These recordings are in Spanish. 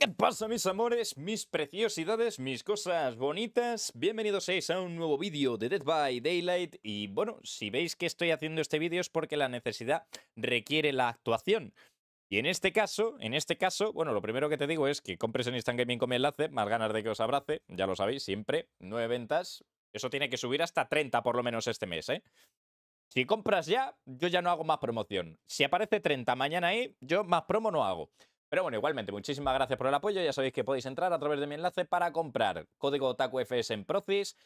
¿Qué pasa mis amores, mis preciosidades, mis cosas bonitas? Bienvenidos a un nuevo vídeo de Dead by Daylight y bueno, si veis que estoy haciendo este vídeo es porque la necesidad requiere la actuación. Y en este caso, en este caso, bueno, lo primero que te digo es que compres en Instant Gaming con mi enlace, más ganas de que os abrace, ya lo sabéis, siempre, nueve ventas, eso tiene que subir hasta 30 por lo menos este mes, ¿eh? Si compras ya, yo ya no hago más promoción. Si aparece 30 mañana ahí, yo más promo no hago. Pero bueno, igualmente, muchísimas gracias por el apoyo. Ya sabéis que podéis entrar a través de mi enlace para comprar código TACUFS en Procis,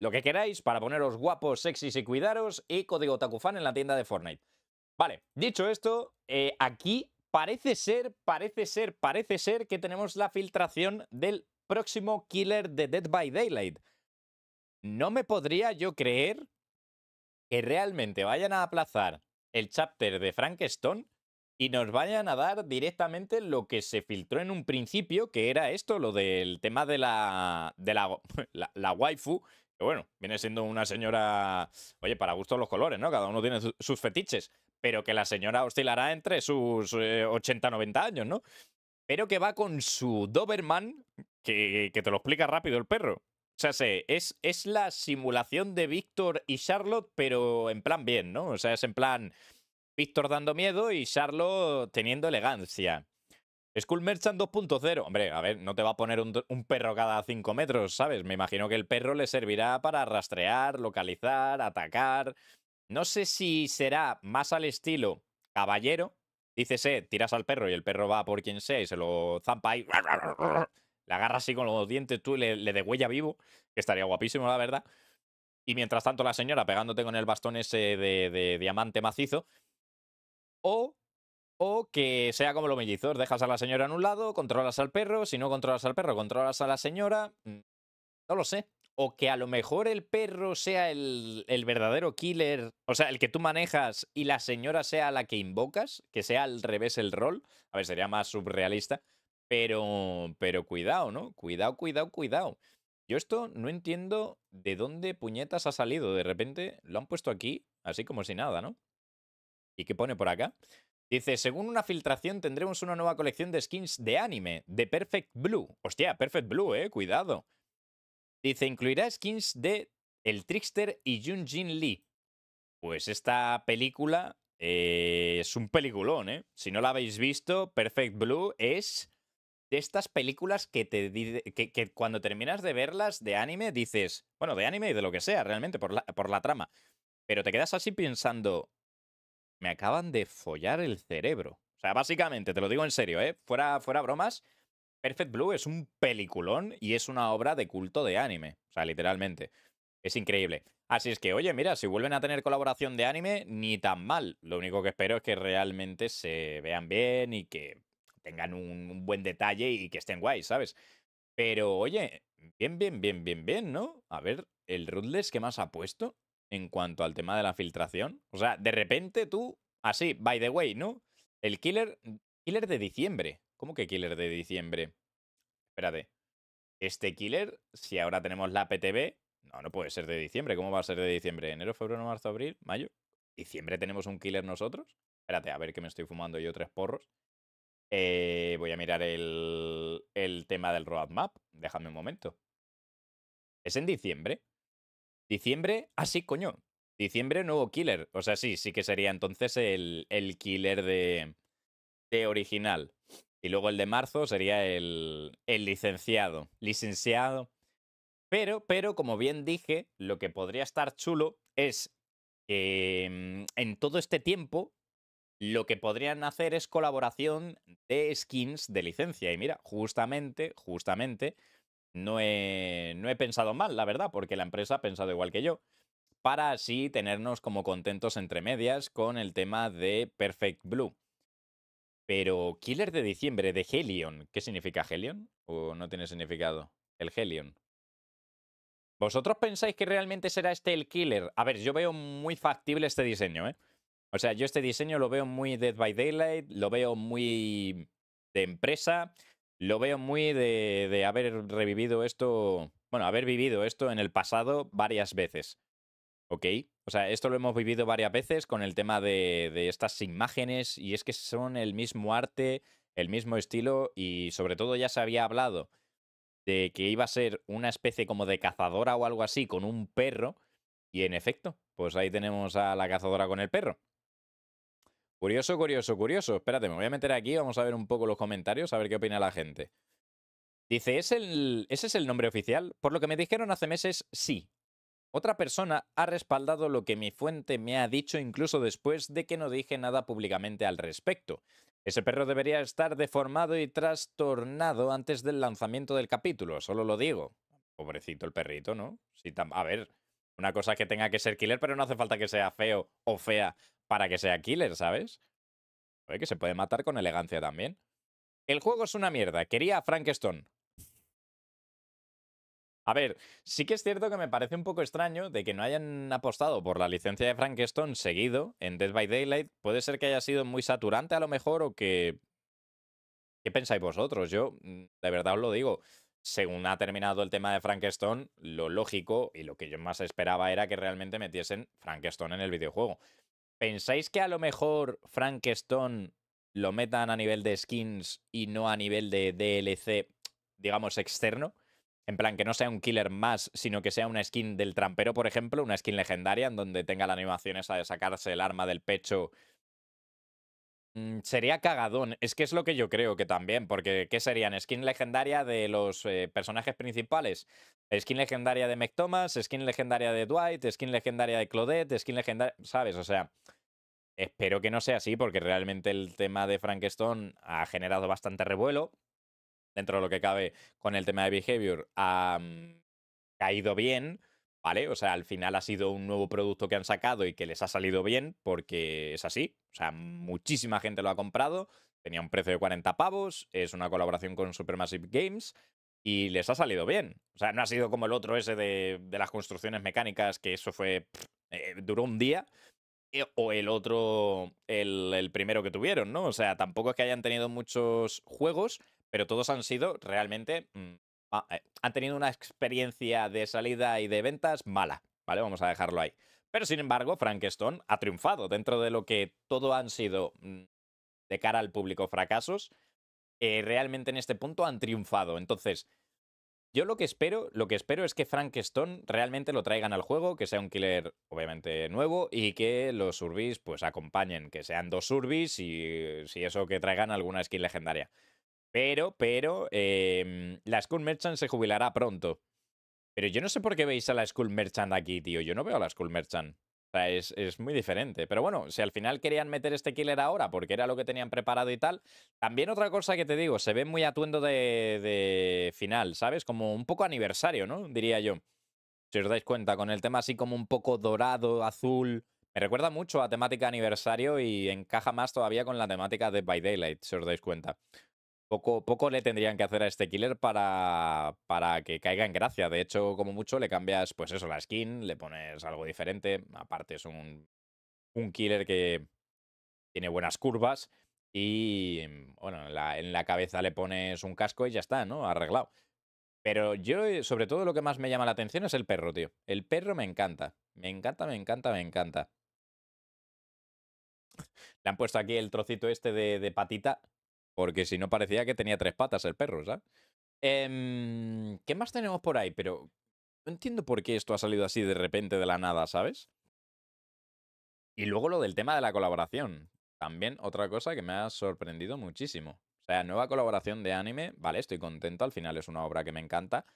lo que queráis para poneros guapos, sexys y cuidaros, y código TACUFAN en la tienda de Fortnite. Vale, dicho esto, eh, aquí parece ser, parece ser, parece ser que tenemos la filtración del próximo killer de Dead by Daylight. No me podría yo creer que realmente vayan a aplazar el chapter de Frank Stone y nos vayan a dar directamente lo que se filtró en un principio, que era esto, lo del tema de la, de la, waifu, que bueno, viene siendo una señora, oye, para gustos los colores, ¿no? Cada uno tiene sus fetiches, pero que la señora oscilará entre sus 80-90 eh, años, ¿no? Pero que va con su Doberman, que, que te lo explica rápido el perro. O sea, es, es la simulación de Víctor y Charlotte, pero en plan bien, ¿no? O sea, es en plan Víctor dando miedo y Charlo teniendo elegancia. Skull Merchant 2.0. Hombre, a ver, no te va a poner un, perro cada 5 metros, ¿sabes? Me imagino que el perro le servirá para rastrear, localizar, atacar. No sé si será más al estilo caballero. eh, tiras al perro y el perro va por quien sea y se lo zampa ahí. La agarra así con los dientes tú y le, de degüella vivo. Que estaría guapísimo, la verdad. Y mientras tanto la señora pegándote con el bastón ese de diamante macizo. O, o que sea como lo mellizos, dejas a la señora en un lado, controlas al perro, si no controlas al perro, controlas a la señora, mm, no lo sé. O que a lo mejor el perro sea el, verdadero killer, o sea, el que tú manejas y la señora sea la que invocas, que sea al revés el rol. A ver, sería más surrealista. Pero, pero cuidado, ¿no? Cuidado, cuidado, cuidado. Yo esto no entiendo de dónde puñetas ha salido. De repente lo han puesto aquí, así como si nada, ¿no? ¿Y qué pone por acá? Dice, según una filtración tendremos una nueva colección de skins de anime, de Perfect Blue. Hostia, Perfect Blue, eh, cuidado. Dice, incluirá skins de El Trickster y Jin Lee. Pues esta película eh, es un peliculón, ¿eh? Si no la habéis visto, Perfect Blue es de estas películas que, te, que cuando terminas de verlas de anime dices, bueno, de anime y de lo que sea, realmente, por la, por la trama. Pero te quedas así pensando, me acaban de follar el cerebro. O sea, básicamente, te lo digo en serio, ¿eh? Fuera, fuera bromas, Perfect Blue es un peliculón y es una obra de culto de anime. O sea, literalmente. Es increíble. Así es que, oye, mira, si vuelven a tener colaboración de anime, ni tan mal. Lo único que espero es que realmente se vean bien y que tengan un, buen detalle y que estén guays, ¿sabes? Pero, oye, bien, bien, bien, bien, bien, ¿no? A ver, el Ruthless que más ha puesto en cuanto al tema de la filtración. O sea, de repente tú, así, by the way, ¿no? El killer, killer de diciembre. ¿Cómo que killer de diciembre? Espérate. Este killer, si ahora tenemos la PTB, no, no puede ser de diciembre. ¿Cómo va a ser de diciembre? ¿Enero, febrero, marzo, abril, mayo? ¿Diciembre tenemos un killer nosotros? Espérate, a ver que me estoy fumando yo tres porros. Eh, voy a mirar el, el tema del roadmap. Déjame un momento. ¿Es en diciembre? Diciembre, así, ah, sí, coño. Diciembre, nuevo killer. O sea, sí, sí que sería entonces el, el killer de, de original. Y luego el de marzo sería el, el licenciado. Licenciado. Pero, pero, como bien dije, lo que podría estar chulo es que mm, en todo este tiempo lo que podrían hacer es colaboración de skins de licencia. Y mira, justamente, justamente, no he, pensado mal, la verdad, porque la empresa ha pensado igual que yo, para así tenernos como contentos entre medias con el tema de Perfect Blue. Pero Killer de diciembre de Helion, ¿qué significa Helion? ¿O no tiene significado? El Helion. ¿Vosotros pensáis que realmente será este el killer? A ver, yo veo muy factible este diseño, ¿eh? O sea, yo este diseño lo veo muy Dead by Daylight, lo veo muy de empresa, lo veo muy de, haber revivido esto, bueno, haber vivido esto en el pasado varias veces. ¿Ok? O sea, esto lo hemos vivido varias veces con el tema de, estas imágenes y es que son el mismo arte, el mismo estilo y sobre todo ya se había hablado de que iba a ser una especie como de cazadora o algo así con un perro y en efecto, pues ahí tenemos a la cazadora con el perro. Curioso, curioso, curioso. Espérate, me voy a meter aquí, vamos a ver un poco los comentarios, a ver qué opina la gente. Dice, ¿es el, ¿ese es el nombre oficial? Por lo que me dijeron hace meses, sí. Otra persona ha respaldado lo que mi fuente me ha dicho incluso después de que no dije nada públicamente al respecto. Ese perro debería estar deformado y trastornado antes del lanzamiento del capítulo, solo lo digo. Pobrecito el perrito, ¿no? Si a ver, una cosa es que tenga que ser killer, pero no hace falta que sea feo o fea para que sea killer, ¿sabes? que se puede matar con elegancia también. El juego es una mierda. Quería a Stone. A ver, sí que es cierto que me parece un poco extraño de que no hayan apostado por la licencia de Stone seguido en Dead by Daylight. Puede ser que haya sido muy saturante a lo mejor o que... ¿Qué pensáis vosotros? Yo, mm, de verdad os lo digo, según ha terminado el tema de Frank Stone, lo lógico y lo que yo más esperaba era que realmente metiesen Frank Stone en el videojuego. ¿Pensáis que a lo mejor Frank Stone lo metan a nivel de skins y no a nivel de DLC, digamos, externo? En plan, que no sea un killer más, sino que sea una skin del trampero, por ejemplo, una skin legendaria en donde tenga la animación esa de sacarse el arma del pecho. Mm, sería cagadón, es que es lo que yo creo que también, porque ¿qué serían? ¿Skin legendaria de los eh, personajes principales? ¿Skin legendaria de McThomas, ¿Skin legendaria de Dwight? ¿Skin legendaria de Claudette? ¿Skin legendaria...? ¿Sabes? O sea, Espero que no sea así, porque realmente el tema de Frankenstein ha generado bastante revuelo. Dentro de lo que cabe con el tema de Behavior, ha caído bien, ¿vale? O sea, al final ha sido un nuevo producto que han sacado y que les ha salido bien, porque es así. O sea, muchísima gente lo ha comprado. Tenía un precio de 40 pavos, es una colaboración con Supermassive Games, y les ha salido bien. O sea, no ha sido como el otro ese de, las construcciones mecánicas, que eso fue. Eh, duró un día, eh, o el otro, el, primero que tuvieron, ¿no? O sea, tampoco es que hayan tenido muchos juegos, pero todos han sido realmente... Mm, ah, eh, han tenido una experiencia de salida y de ventas mala, ¿vale? Vamos a dejarlo ahí. Pero sin embargo, Frankenstein ha triunfado dentro de lo que todo han sido mm, de cara al público fracasos. Eh, realmente en este punto han triunfado. Entonces, yo lo que espero, lo que espero es que Frank Stone realmente lo traigan al juego, que sea un killer obviamente nuevo y que los Surbis pues acompañen, que sean dos Urbis y si eso que traigan alguna skin legendaria. Pero, pero, em, la Skull Merchant se jubilará pronto. Pero yo no sé por qué veis a la Skull Merchant aquí, tío. Yo no veo a la Skull Merchant es, muy diferente. Pero bueno, si al final querían meter este killer ahora porque era lo que tenían preparado y tal. También otra cosa que te digo, se ve muy atuendo de, de final, ¿sabes? Como un poco aniversario, ¿no? Diría yo. Si os dais cuenta, con el tema así como un poco dorado, azul. Me recuerda mucho a temática aniversario y encaja más todavía con la temática de By Daylight, si os dais cuenta. Poco, poco le tendrían que hacer a este killer para, para que caiga en gracia. De hecho, como mucho, le cambias, pues eso, la skin, le pones algo diferente. Aparte, es un, un killer que tiene buenas curvas. Y mm, bueno, en la, en la cabeza le pones un casco y ya está, ¿no? Arreglado. Pero yo, eh, sobre todo, lo que más me llama la atención es el perro, tío. El perro me encanta. Me encanta, me encanta, me encanta. Le han puesto aquí el trocito este de, de patita porque si no parecía que tenía tres patas el perro, ¿sabes? Em, ¿Qué más tenemos por ahí? Pero no entiendo por qué esto ha salido así de repente de la nada, ¿sabes? Y luego lo del tema de la colaboración. También otra cosa que me ha sorprendido muchísimo. O sea, nueva colaboración de anime. Vale, estoy contento. Al final es una obra que me encanta.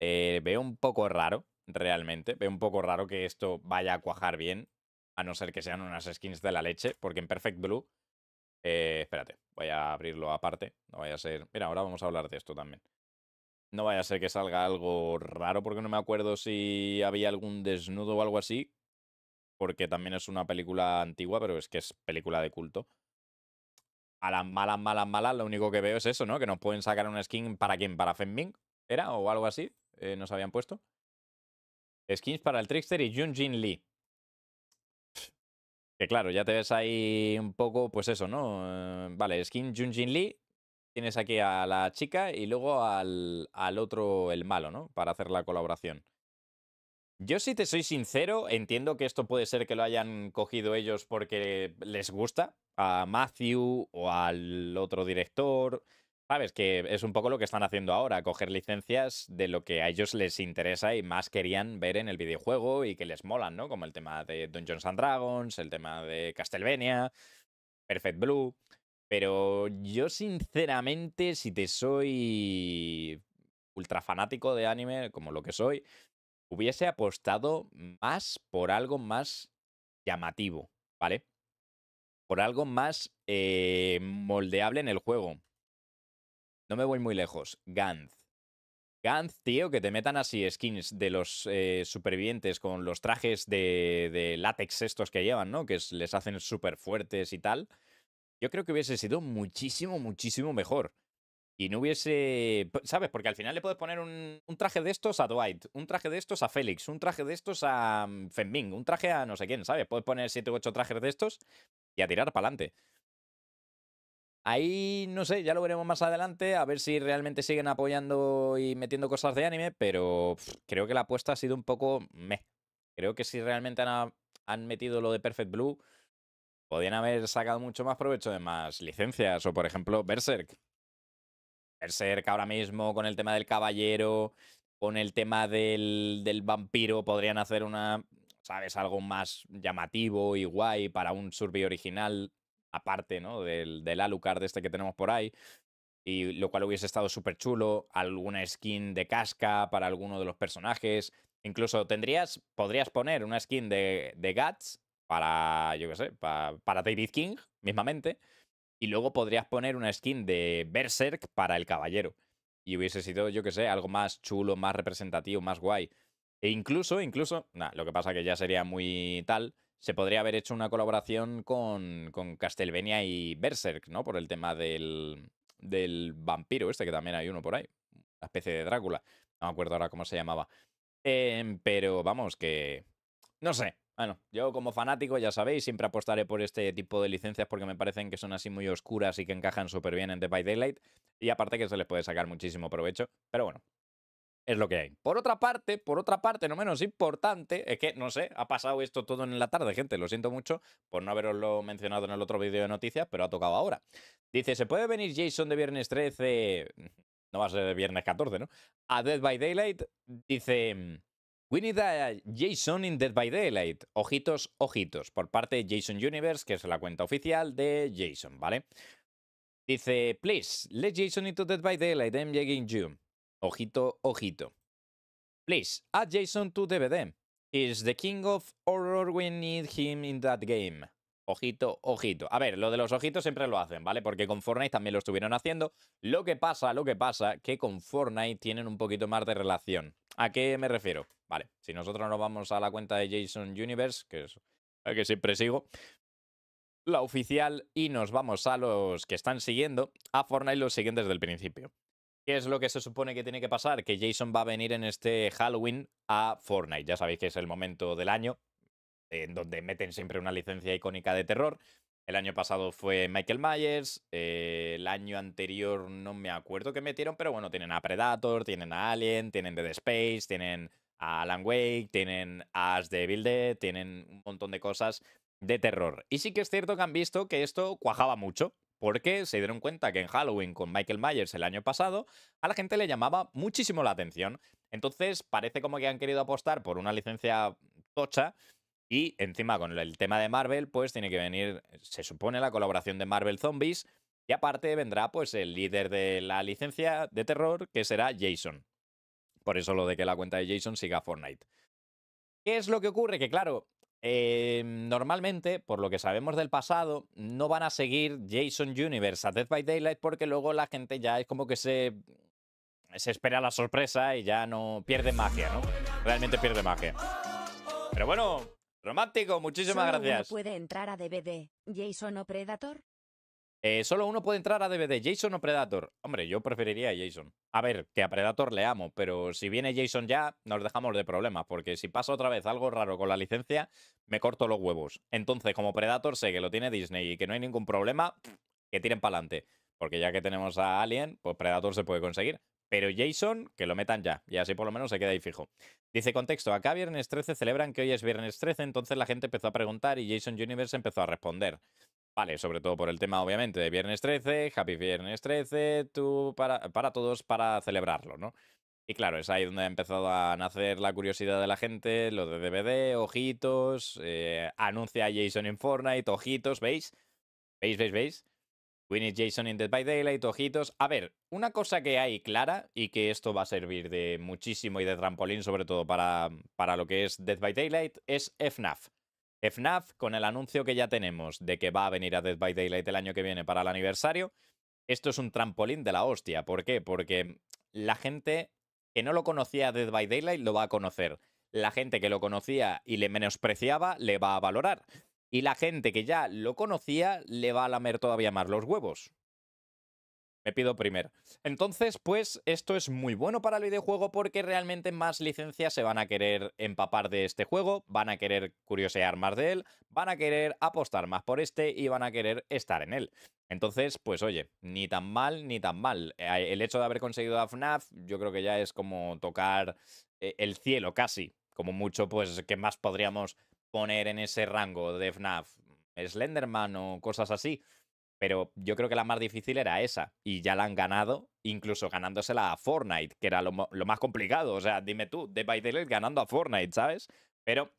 Eh, veo un poco raro, realmente. Veo un poco raro que esto vaya a cuajar bien. A no ser que sean unas skins de la leche. Porque en Perfect Blue eh, espérate, voy a abrirlo aparte. No vaya a ser. Mira, ahora vamos a hablar de esto también. No vaya a ser que salga algo raro, porque no me acuerdo si había algún desnudo o algo así. Porque también es una película antigua, pero es que es película de culto. A las malas, malas, malas, lo único que veo es eso, ¿no? Que nos pueden sacar un skin para quién, para Fenbing, ¿era? O algo así, eh, nos habían puesto. Skins para el Trickster y Junjin Lee. Que claro, ya te ves ahí un poco, pues eso, ¿no? Eh, vale, Skin Junjin Lee, tienes aquí a la chica y luego al, al, otro, el malo, ¿no? Para hacer la colaboración. Yo si te soy sincero, entiendo que esto puede ser que lo hayan cogido ellos porque les gusta a Matthew o al otro director Sabes que es un poco lo que están haciendo ahora, coger licencias de lo que a ellos les interesa y más querían ver en el videojuego y que les molan, ¿no? Como el tema de Dungeons and Dragons, el tema de Castlevania, Perfect Blue. Pero yo sinceramente, si te soy ultra fanático de anime, como lo que soy, hubiese apostado más por algo más llamativo, ¿vale? Por algo más eh, moldeable en el juego. No me voy muy lejos. Gantz. Gantz, tío, que te metan así skins de los eh, supervivientes con los trajes de, de, látex estos que llevan, ¿no? Que les hacen súper fuertes y tal. Yo creo que hubiese sido muchísimo, muchísimo mejor. Y no hubiese... ¿Sabes? Porque al final le puedes poner un, traje de estos a Dwight, un traje de estos a Félix, un traje de estos a mm, Fenming, un traje a no sé quién, ¿sabes? Puedes poner siete u ocho trajes de estos y a tirar para adelante. Ahí, no sé, ya lo veremos más adelante, a ver si realmente siguen apoyando y metiendo cosas de anime, pero creo que la apuesta ha sido un poco meh. Creo que si realmente han, metido lo de Perfect Blue, podrían haber sacado mucho más provecho de más licencias, o por ejemplo, Berserk. Berserk ahora mismo con el tema del caballero, con el tema del, vampiro, podrían hacer una, ¿sabes? Algo más llamativo y guay para un survey original aparte, ¿no? Del, del Alucard este que tenemos por ahí. Y lo cual hubiese estado súper chulo. Alguna skin de casca para alguno de los personajes. Incluso tendrías, podrías poner una skin de, Guts para, yo qué sé, para, David King, mismamente. Y luego podrías poner una skin de Berserk para el caballero. Y hubiese sido, yo que sé, algo más chulo, más representativo, más guay. E incluso, incluso, nada, lo que pasa que ya sería muy tal, se podría haber hecho una colaboración con, con y Berserk, ¿no? Por el tema del, del vampiro este, que también hay uno por ahí. Una especie de Drácula. No me acuerdo ahora cómo se llamaba. Em, pero vamos, que... No sé. Bueno, yo como fanático, ya sabéis, siempre apostaré por este tipo de licencias porque me parecen que son así muy oscuras y que encajan súper bien en The By Daylight. Y aparte que se les puede sacar muchísimo provecho. Pero bueno, es lo que hay. Por otra parte, por otra parte, no menos importante, es que, no sé, ha pasado esto todo en la tarde, gente, lo siento mucho por no haberoslo mencionado en el otro vídeo de noticias, pero ha tocado ahora. Dice, ¿se puede venir Jason de viernes 13? No va a ser viernes 14, ¿no? A Dead by Daylight, dice... We need Jason in Dead by Daylight. Ojitos, ojitos. Por parte de Jason Universe, que es la cuenta oficial de Jason, ¿vale? Dice, please, let Jason into Dead by Daylight. I'm begging June. Ojito, ojito. Please, add Jason to DVD. Is the king of horror we need him in that game. Ojito, ojito. A ver, lo de los ojitos siempre lo hacen, ¿vale? Porque con Fortnite también lo estuvieron haciendo. Lo que pasa, lo que pasa, que con Fortnite tienen un poquito más de relación. ¿A qué me refiero? Vale, si nosotros nos vamos a la cuenta de Jason Universe, que es la que siempre sigo, la oficial, y nos vamos a los que están siguiendo, a Fortnite los siguientes del principio. ¿Qué es lo que se supone que tiene que pasar? Que Jason va a venir en este Halloween a Fortnite. Ya sabéis que es el momento del año en donde meten siempre una licencia icónica de terror. El año pasado fue Michael Myers, eh, el año anterior no me acuerdo qué metieron, pero bueno, tienen a Predator, tienen a Alien, tienen Dead Space, tienen a Alan Wake, tienen a As de tienen un montón de cosas de terror. Y sí que es cierto que han visto que esto cuajaba mucho, porque se dieron cuenta que en Halloween con Michael Myers el año pasado a la gente le llamaba muchísimo la atención. Entonces parece como que han querido apostar por una licencia tocha y encima con el tema de Marvel pues tiene que venir, se supone, la colaboración de Marvel Zombies y aparte vendrá pues el líder de la licencia de terror que será Jason. Por eso lo de que la cuenta de Jason siga Fortnite. ¿Qué es lo que ocurre? Que claro, eh, normalmente, por lo que sabemos del pasado, no van a seguir Jason Universe a Death by Daylight porque luego la gente ya es como que se, se espera la sorpresa y ya no pierde magia, ¿no? Realmente pierde magia. Pero bueno, romántico, muchísimas gracias. puede entrar a DVD, Jason o Predator, eh, solo uno puede entrar a DVD, Jason o Predator. Hombre, yo preferiría a Jason. A ver, que a Predator le amo, pero si viene Jason ya, nos dejamos de problemas, porque si pasa otra vez algo raro con la licencia, me corto los huevos. Entonces, como Predator sé que lo tiene Disney y que no hay ningún problema, que tiren para adelante. Porque ya que tenemos a Alien, pues Predator se puede conseguir. Pero Jason, que lo metan ya, y así por lo menos se queda ahí fijo. Dice contexto, acá viernes 13 celebran que hoy es viernes 13, entonces la gente empezó a preguntar y Jason Universe empezó a responder. Vale, sobre todo por el tema, obviamente, de Viernes 13, Happy Viernes 13, para, todos para celebrarlo, ¿no? Y claro, es ahí donde ha empezado a nacer la curiosidad de la gente, lo de DVD, ojitos, eh, anuncia Jason en Fortnite, ojitos, ¿veis? ¿Veis, veis, veis? Win Jason in Dead by Daylight, ojitos. A ver, una cosa que hay clara y que esto va a servir de muchísimo y de trampolín, sobre todo para, para lo que es Dead by Daylight, es FNAF. FNAF, con el anuncio que ya tenemos de que va a venir a Dead by Daylight el año que viene para el aniversario, esto es un trampolín de la hostia. ¿Por qué? Porque la gente que no lo conocía a Dead by Daylight lo va a conocer. La gente que lo conocía y le menospreciaba le va a valorar. Y la gente que ya lo conocía le va a lamer todavía más los huevos pido primero. Entonces, pues esto es muy bueno para el videojuego porque realmente más licencias se van a querer empapar de este juego, van a querer curiosear más de él, van a querer apostar más por este y van a querer estar en él. Entonces, pues oye, ni tan mal, ni tan mal. Eh, el hecho de haber conseguido a FNAF, yo creo que ya es como tocar eh, el cielo casi. Como mucho, pues, que más podríamos poner en ese rango de FNAF? Slenderman o cosas así. Pero yo creo que la más difícil era esa. Y ya la han ganado, incluso ganándosela a Fortnite, que era lo, más complicado. O sea, dime tú, Dead by Daylight ganando a Fortnite, ¿sabes? Pero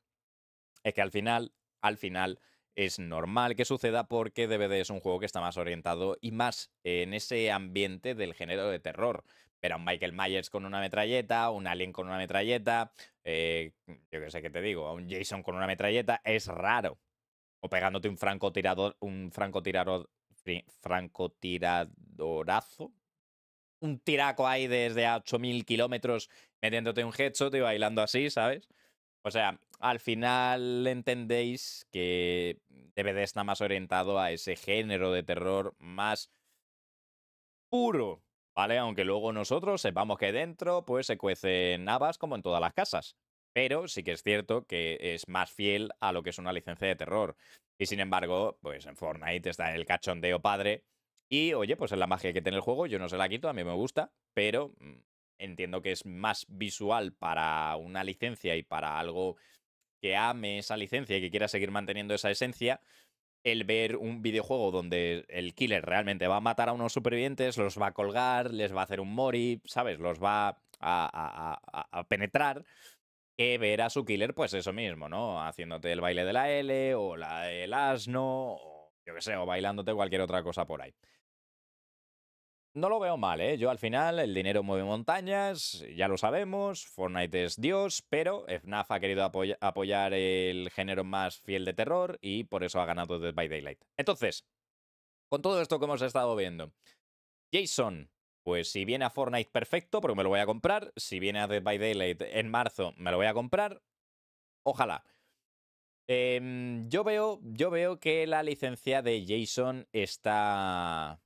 es que al final, al final, es normal que suceda porque DVD es un juego que está más orientado y más en ese ambiente del género de terror. Pero un Michael Myers con una metralleta, un Alien con una metralleta, eh, yo qué sé qué te digo, a un Jason con una metralleta, es raro. O pegándote un francotirador, un francotirador, francotiradorazo. Un tiraco ahí desde a 8000 kilómetros metiéndote un headshot y bailando así, ¿sabes? O sea, al final entendéis que de está más orientado a ese género de terror más puro, ¿vale? Aunque luego nosotros sepamos que dentro pues se cuecen habas como en todas las casas pero sí que es cierto que es más fiel a lo que es una licencia de terror. Y sin embargo, pues en Fortnite está el cachondeo padre. Y oye, pues es la magia que tiene el juego, yo no se la quito, a mí me gusta, pero mm, entiendo que es más visual para una licencia y para algo que ame esa licencia y que quiera seguir manteniendo esa esencia, el ver un videojuego donde el killer realmente va a matar a unos supervivientes, los va a colgar, les va a hacer un mori, ¿sabes? Los va a, a penetrar que ver a su killer, pues eso mismo, ¿no? Haciéndote el baile de la L o la del asno, o yo que sé, o bailándote cualquier otra cosa por ahí. No lo veo mal, ¿eh? Yo al final, el dinero mueve montañas, ya lo sabemos, Fortnite es Dios, pero FNAF ha querido apoyar el género más fiel de terror y por eso ha ganado Dead by Daylight. Entonces, con todo esto que hemos estado viendo, Jason, pues si viene a Fortnite, perfecto, porque me lo voy a comprar. Si viene a Dead by Daylight en marzo, me lo voy a comprar. Ojalá. Em, yo, veo, yo veo que la licencia de Jason está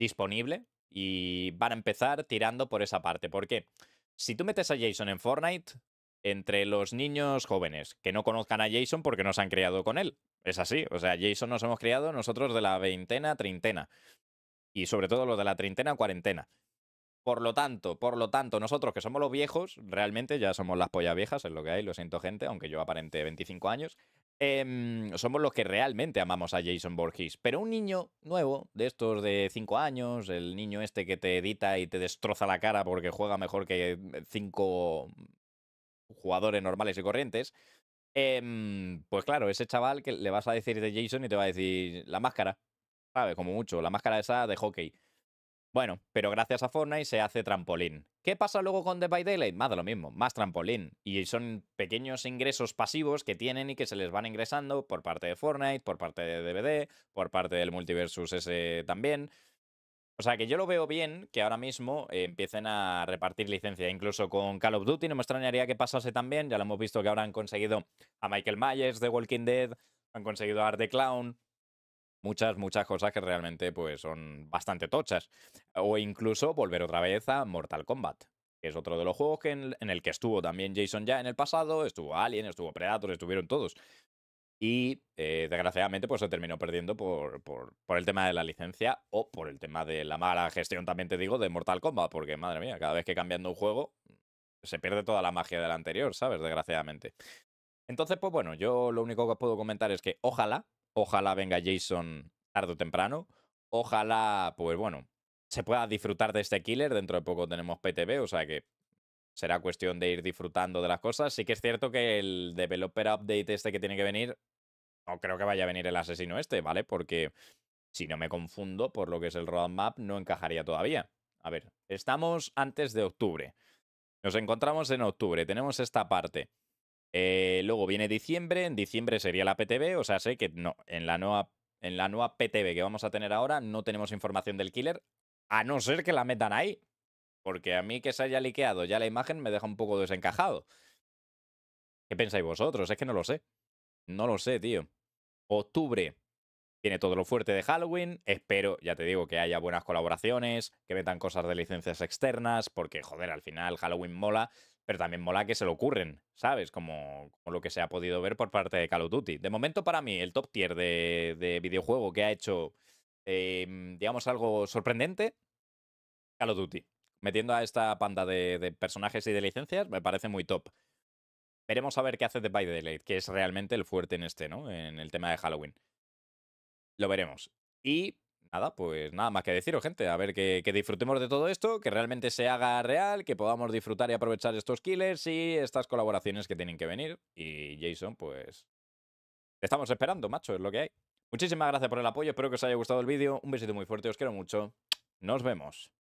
disponible y van a empezar tirando por esa parte. ¿Por qué? Si tú metes a Jason en Fortnite, entre los niños jóvenes que no conozcan a Jason porque no se han criado con él. Es así, o sea, Jason nos hemos criado nosotros de la veintena, treintena y sobre todo los de la treintena o cuarentena. Por lo tanto, por lo tanto, nosotros que somos los viejos, realmente ya somos las pollas viejas, es lo que hay, lo siento gente, aunque yo aparente 25 años, em, somos los que realmente amamos a Jason Borges. Pero un niño nuevo, de estos de 5 años, el niño este que te edita y te destroza la cara porque juega mejor que 5 jugadores normales y corrientes, em, pues claro, ese chaval que le vas a decir de Jason y te va a decir la máscara, como mucho, la máscara esa de hockey. Bueno, pero gracias a Fortnite se hace trampolín. ¿Qué pasa luego con The by Daylight? Más de lo mismo, más trampolín. Y son pequeños ingresos pasivos que tienen y que se les van ingresando por parte de Fortnite, por parte de DVD, por parte del Multiversus ese también. O sea que yo lo veo bien que ahora mismo eh, empiecen a repartir licencia, incluso con Call of Duty, no me extrañaría que pasase también, ya lo hemos visto que ahora han conseguido a Michael Myers de Walking Dead, han conseguido a Art the Clown, muchas, muchas cosas que realmente pues, son bastante tochas. O incluso volver otra vez a Mortal Kombat, que es otro de los juegos en, el que estuvo también Jason ya en el pasado, estuvo Alien, estuvo Predator, estuvieron todos. Y eh, desgraciadamente pues se terminó perdiendo por, por, el tema de la licencia o por el tema de la mala gestión, también te digo, de Mortal Kombat, porque madre mía, cada vez que cambiando un juego se pierde toda la magia del anterior, ¿sabes? Desgraciadamente. Entonces, pues bueno, yo lo único que puedo comentar es que ojalá Ojalá venga Jason tarde o temprano. Ojalá, pues bueno, se pueda disfrutar de este killer. Dentro de poco tenemos PTB, o sea que será cuestión de ir disfrutando de las cosas. Sí que es cierto que el developer update este que tiene que venir, no creo que vaya a venir el asesino este, ¿vale? Porque si no me confundo por lo que es el roadmap, no encajaría todavía. A ver, estamos antes de octubre. Nos encontramos en octubre, tenemos esta parte. Eh, luego viene diciembre, en diciembre sería la PTB, o sea, sé que no, en la nueva, en la nueva PTB que vamos a tener ahora no tenemos información del killer, a no ser que la metan ahí, porque a mí que se haya liqueado ya la imagen me deja un poco desencajado. ¿Qué pensáis vosotros? Es que no lo sé. No lo sé, tío. Octubre tiene todo lo fuerte de Halloween. Espero, ya te digo, que haya buenas colaboraciones, que metan cosas de licencias externas, porque, joder, al final Halloween mola. Pero también mola que se lo ocurren, ¿sabes? Como, lo que se ha podido ver por parte de Call of Duty. De momento, para mí, el top tier de, videojuego que ha hecho, em, digamos, algo sorprendente, Call of Duty. Metiendo a esta panda de, personajes y de licencias, me parece muy top. Veremos a ver qué hace The By the que es realmente el fuerte en este, ¿no? En el tema de Halloween. Lo veremos. Y nada, pues nada más que deciros, gente. A ver, que, disfrutemos de todo esto, que realmente se haga real, que podamos disfrutar y aprovechar estos killers y estas colaboraciones que tienen que venir. Y Jason, pues... Te estamos esperando, macho, es lo que hay. Muchísimas gracias por el apoyo, espero que os haya gustado el vídeo. Un besito muy fuerte, os quiero mucho. Nos vemos.